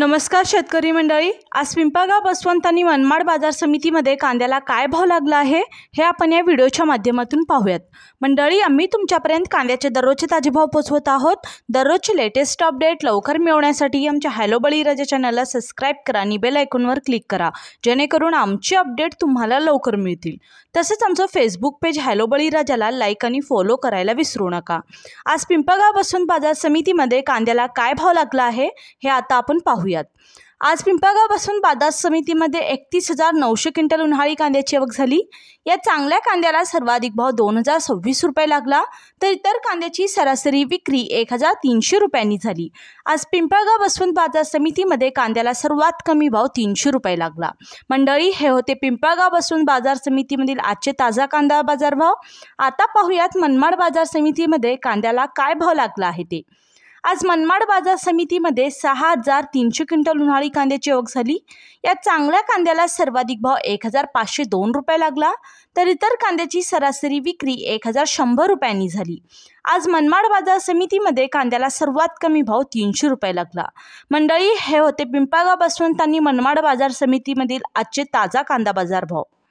नमस्कार शेतकरी मंडळी आज पिंपळगाव बसवंत आणि मनमाड बाजार समितीमध्ये कांद्याला काय भाव लागला आहे हे आपण या व्हिडिओच्या माध्यमातून पाहूयात मंडळी आम्ही तुमच्यापर्यंत कांद्याचे दररोजचे ताजे भाव पोचवत आहोत दररोजचे लेटेस्ट अपडेट लवकर मिळवण्यासाठी आमच्या हॅलो बळीराजा चॅनलला सबस्क्राईब करा आणि बेल ऐकूनवर क्लिक करा जेणेकरून आमची अपडेट तुम्हाला लवकर मिळतील तसेच आमचं फेसबुक पेज हॅलो बळीराजाला लाईक आणि फॉलो करायला विसरू नका आज पिंपळगाव बसवंत बाजार समितीमध्ये कांद्याला काय भाव लागला आहे हे आता आपण पाहूया पाहूयात आज पिंपळगावपासून बाजार समितीमध्ये एकतीस हजार नऊशे क्विंटल उन्हाळी कांद्याची आवक झाली या चांगल्या कांद्याला सर्वाधिक भाव दोन हजार सव्वीस रुपये लागला तर इतर कांद्याची सरासरी विक्री एक हजार तीनशे रुपयांनी झाली आज पिंपळगाव बसवंत बाजार समितीमध्ये कांद्याला सर्वात कमी भाव तीनशे रुपये लागला मंडळी हे होते पिंपळगाव बसवंत बाजार समितीमधील आजचे ताजा कांदा बाजारभाव आता पाहूयात मनमाड बाजार समितीमध्ये कांद्याला काय भाव लागला आहे ते आज मनमाड बाजार समितीमध्ये सहा हजार तीनशे क्विंटल उन्हाळी कांद्याची ओळख झाली या चांगल्या कांद्याला सर्वाधिक भाव एक हजार पाचशे दोन रुपये लागला तर इतर कांद्याची सरासरी विक्री एक हजार शंभर रुपयांनी झाली आज मनमाड बाजार समितीमध्ये कांद्याला सर्वात कमी भाव तीनशे रुपये लागला मंडळी हे होते पिंपागाव त्यांनी मनमाड बाजार समितीमधील आजचे ताजा कांदा बाजार भाव